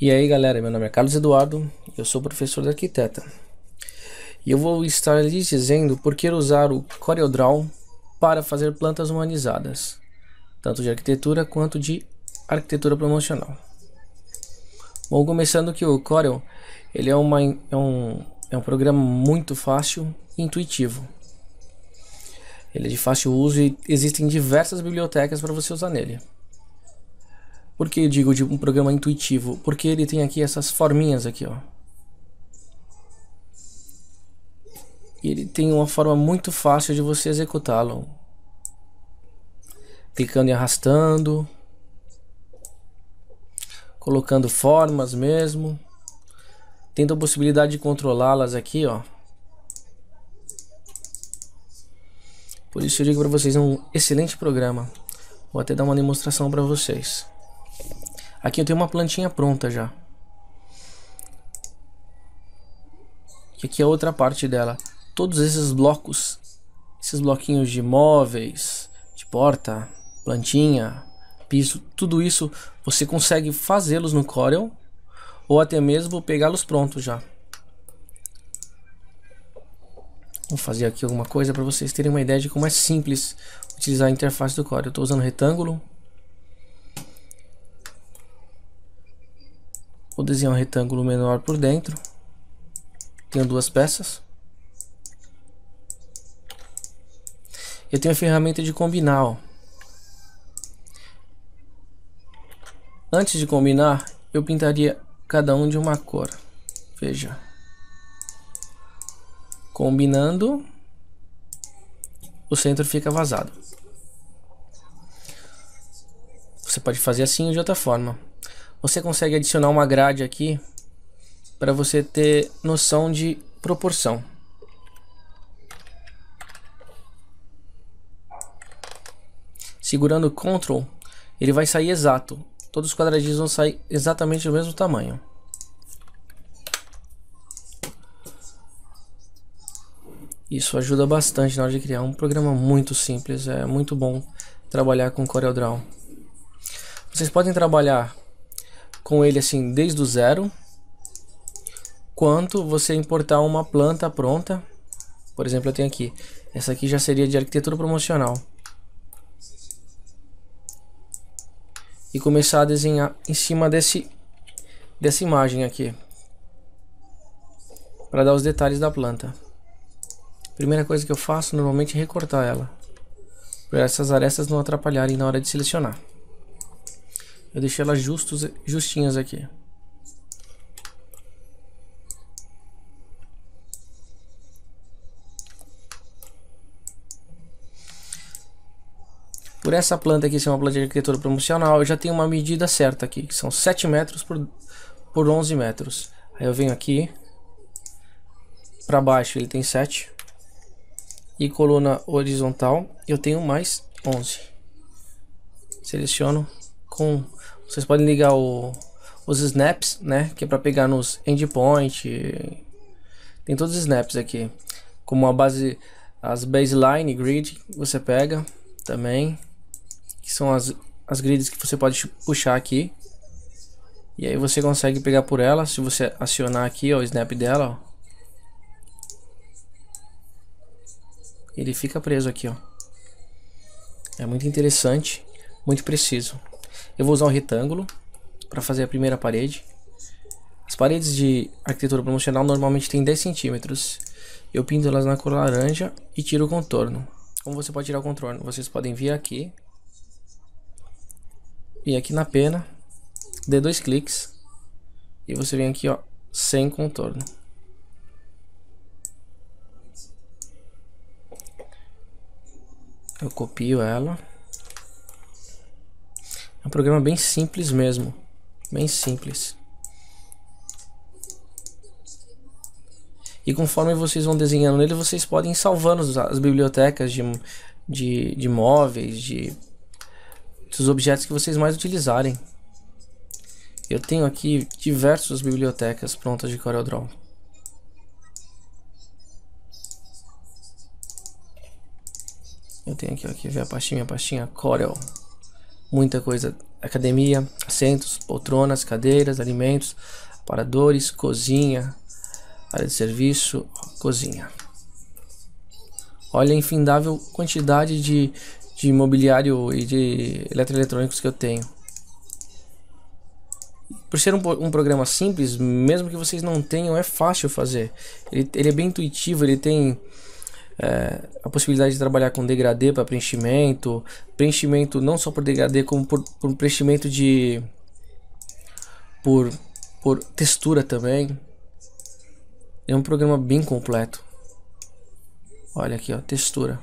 E aí galera, meu nome é Carlos Eduardo, eu sou professor de arquiteta e eu vou estar lhes dizendo por que usar o CorelDRAW para fazer plantas humanizadas, tanto de arquitetura quanto de arquitetura promocional. Bom, começando que o Corel ele é, uma, é, um, é um programa muito fácil e intuitivo. Ele é de fácil uso e existem diversas bibliotecas para você usar nele. Por que eu digo de um programa intuitivo? Porque ele tem aqui essas forminhas aqui, ó. E ele tem uma forma muito fácil de você executá-lo. Clicando e arrastando. Colocando formas mesmo. Tendo a possibilidade de controlá-las aqui, ó. Por isso eu digo para vocês, é um excelente programa. Vou até dar uma demonstração para vocês. Aqui eu tenho uma plantinha pronta já. E aqui é outra parte dela. Todos esses blocos, esses bloquinhos de móveis, de porta, plantinha, piso, tudo isso você consegue fazê-los no Corel ou até mesmo pegá-los prontos já. Vou fazer aqui alguma coisa para vocês terem uma ideia de como é simples utilizar a interface do Corel. Eu estou usando retângulo, Vou desenhar um retângulo menor por dentro. Tenho duas peças. Eu tenho a ferramenta de combinar. Ó. Antes de combinar, eu pintaria cada um de uma cor. Veja. Combinando, o centro fica vazado. Você pode fazer assim ou de outra forma você consegue adicionar uma grade aqui para você ter noção de proporção. Segurando Ctrl, ele vai sair exato. Todos os quadradinhos vão sair exatamente do mesmo tamanho. Isso ajuda bastante na hora de criar um programa muito simples, é muito bom trabalhar com CorelDRAW. Vocês podem trabalhar com ele assim desde o zero, quanto você importar uma planta pronta. Por exemplo, eu tenho aqui. Essa aqui já seria de arquitetura promocional. E começar a desenhar em cima desse, dessa imagem aqui. Para dar os detalhes da planta. Primeira coisa que eu faço normalmente é recortar ela. Para essas arestas não atrapalharem na hora de selecionar. Eu deixei elas justos, justinhas aqui. Por essa planta aqui ser uma planta de arquitetura promocional, eu já tenho uma medida certa aqui, que são 7 metros por, por 11 metros. Aí eu venho aqui, para baixo ele tem 7, e coluna horizontal eu tenho mais 11. Seleciono, com vocês podem ligar o, os snaps, né? Que é para pegar nos endpoint. Tem todos os snaps aqui, como a base, as baseline grid você pega também, que são as as grids que você pode puxar aqui. E aí você consegue pegar por ela, se você acionar aqui ó, o snap dela, ó. Ele fica preso aqui, ó. É muito interessante, muito preciso. Eu vou usar um retângulo para fazer a primeira parede. As paredes de arquitetura promocional normalmente têm 10 centímetros. Eu pinto elas na cor laranja e tiro o contorno. Como você pode tirar o contorno? Vocês podem vir aqui. E aqui na pena. Dê dois cliques. E você vem aqui, ó. Sem contorno. Eu copio ela. É um programa bem simples mesmo. Bem simples. E conforme vocês vão desenhando nele, vocês podem ir salvando as bibliotecas de, de, de móveis, de dos objetos que vocês mais utilizarem. Eu tenho aqui diversas bibliotecas prontas de CorelDRAW. Eu tenho aqui, ó, aqui ver a pastinha, a pastinha Corel muita coisa: academia, assentos, poltronas, cadeiras, alimentos, paradores cozinha, área de serviço, cozinha. Olha a infindável quantidade de, de mobiliário e de eletroeletrônicos que eu tenho. Por ser um, um, programa simples, mesmo que vocês não tenham, é fácil fazer. Ele, ele é bem intuitivo, ele tem é, a possibilidade de trabalhar com degradê para preenchimento, preenchimento não só por degradê, como por, por preenchimento de. Por, por textura também. É um programa bem completo. Olha aqui, ó, textura.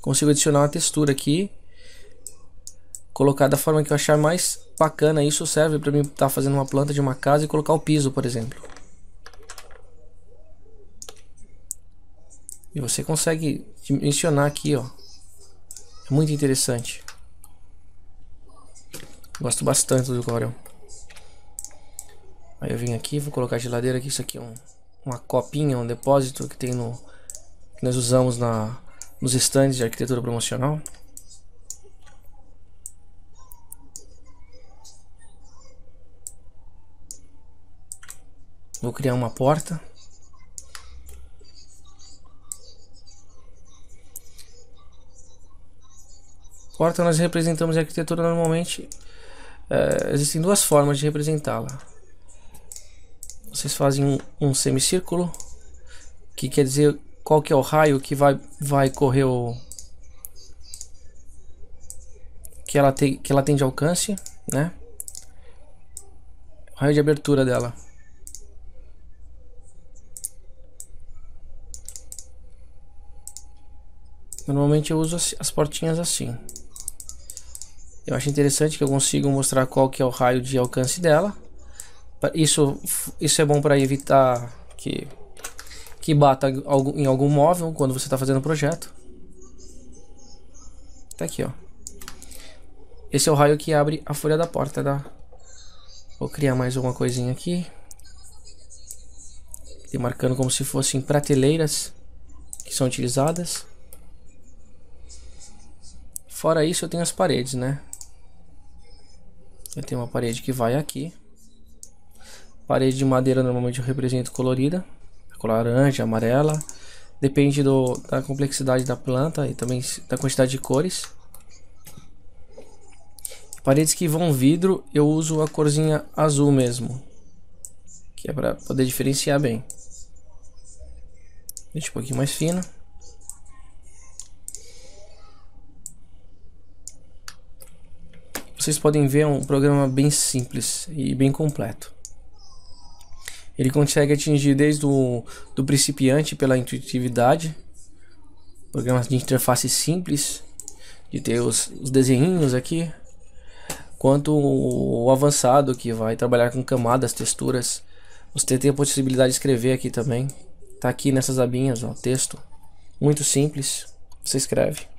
Consigo adicionar uma textura aqui. Colocar da forma que eu achar mais bacana. Isso serve para mim estar tá fazendo uma planta de uma casa e colocar o piso, por exemplo. E você consegue dimensionar aqui, ó. É muito interessante. Gosto bastante do Corel. Aí eu vim aqui, vou colocar a geladeira aqui. Isso aqui é um, uma copinha, um depósito que tem no... Que nós usamos na, nos stands de arquitetura promocional. Vou criar uma porta. Corta nós representamos a arquitetura normalmente. É, existem duas formas de representá-la. Vocês fazem um, um, semicírculo, que quer dizer qual que é o raio que vai, vai correr o... Que ela, tem, que ela tem de alcance, né? O raio de abertura dela. Normalmente eu uso as portinhas assim. Eu acho interessante que eu consigo mostrar qual que é o raio de alcance dela. Isso, isso é bom para evitar que, que bata em algum móvel quando você está fazendo o projeto. Tá aqui, ó. Esse é o raio que abre a folha da porta da... Tá? Vou criar mais uma coisinha aqui. Demarcando como se fossem prateleiras que são utilizadas. Fora isso, eu tenho as paredes, né? Eu tenho uma parede que vai aqui. Parede de madeira normalmente eu represento colorida, cor laranja, amarela. Depende do, da complexidade da planta e também da quantidade de cores. Paredes que vão vidro, eu uso a corzinha azul mesmo. Que é para poder diferenciar bem. Deixa um pouquinho mais fina. vocês podem ver é um programa bem simples e bem completo. Ele consegue atingir desde o do principiante pela intuitividade, programas de interface simples, de ter os, os desenhinhos aqui, quanto o avançado que vai trabalhar com camadas, texturas. Você tem a possibilidade de escrever aqui também. Tá aqui nessas abinhas, ó, texto. Muito simples. Você escreve.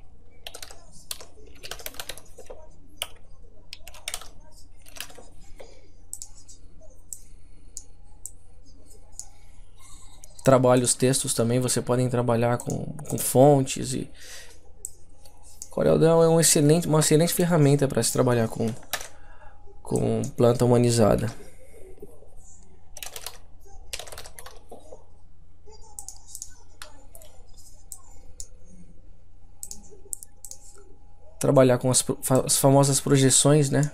trabalha os textos também, você podem trabalhar com, com fontes e CorelDRAW é um excelente, uma excelente ferramenta para se trabalhar com, com planta humanizada. Trabalhar com as, as famosas projeções, né?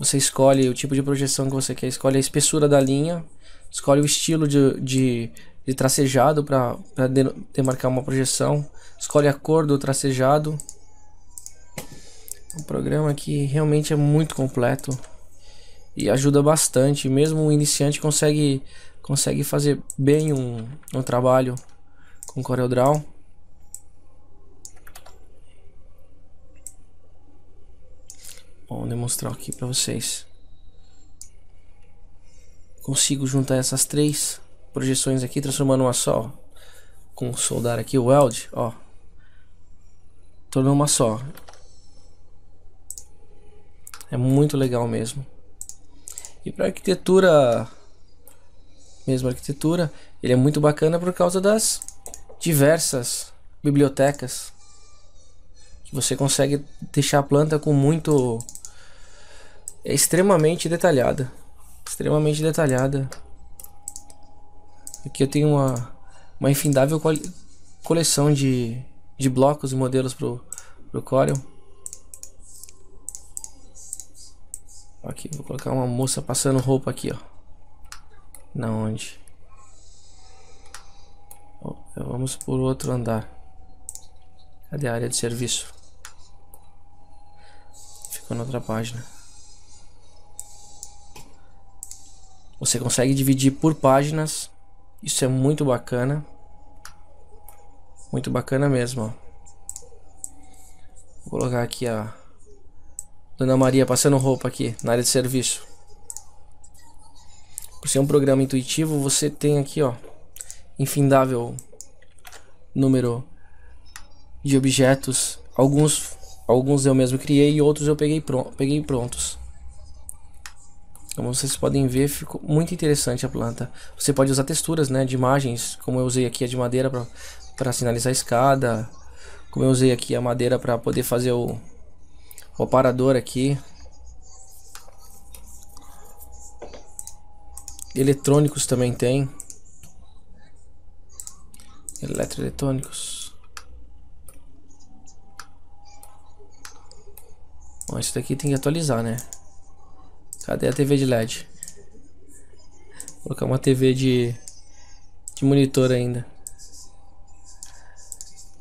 Você escolhe o tipo de projeção que você quer, escolhe a espessura da linha escolhe o estilo de, de, de tracejado para demarcar uma projeção, escolhe a cor do tracejado. Um programa que realmente é muito completo e ajuda bastante, mesmo o iniciante consegue, consegue fazer bem um, um trabalho com CorelDRAW. vou demonstrar aqui para vocês consigo juntar essas três projeções aqui, transformando uma só. Com soldar aqui o weld, ó. Tornou uma só. É muito legal mesmo. E para arquitetura, mesmo arquitetura, ele é muito bacana por causa das diversas bibliotecas que você consegue deixar a planta com muito é extremamente detalhada extremamente detalhada. Aqui eu tenho uma, uma infindável coleção de, de blocos e modelos para o Corel. Aqui, vou colocar uma moça passando roupa aqui, ó. Na onde? Vamos por outro andar. Cadê a área de serviço? Ficou na outra página. Você consegue dividir por páginas. Isso é muito bacana. Muito bacana mesmo, ó. Vou colocar aqui a Dona Maria passando roupa aqui na área de serviço. Por ser um programa intuitivo, você tem aqui, ó, infindável número de objetos. Alguns, alguns eu mesmo criei e outros eu peguei, peguei prontos. Como vocês podem ver, ficou muito interessante a planta. Você pode usar texturas né, de imagens, como eu usei aqui a de madeira para sinalizar a escada. Como eu usei aqui a madeira para poder fazer o, o parador aqui. Eletrônicos também tem. Eletroeletrônicos. Bom, isso daqui tem que atualizar, né? Cadê a TV de LED? Vou colocar uma TV de, de monitor ainda.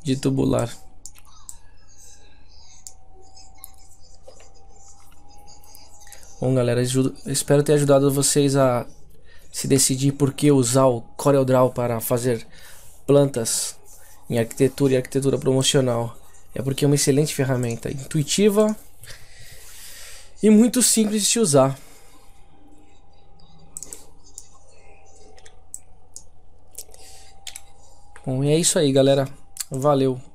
De tubular. Bom, galera, ajudo, espero ter ajudado vocês a se decidir por que usar o CorelDRAW para fazer plantas em arquitetura e arquitetura promocional. É porque é uma excelente ferramenta, intuitiva e muito simples de se usar. Bom, e é isso aí, galera. Valeu.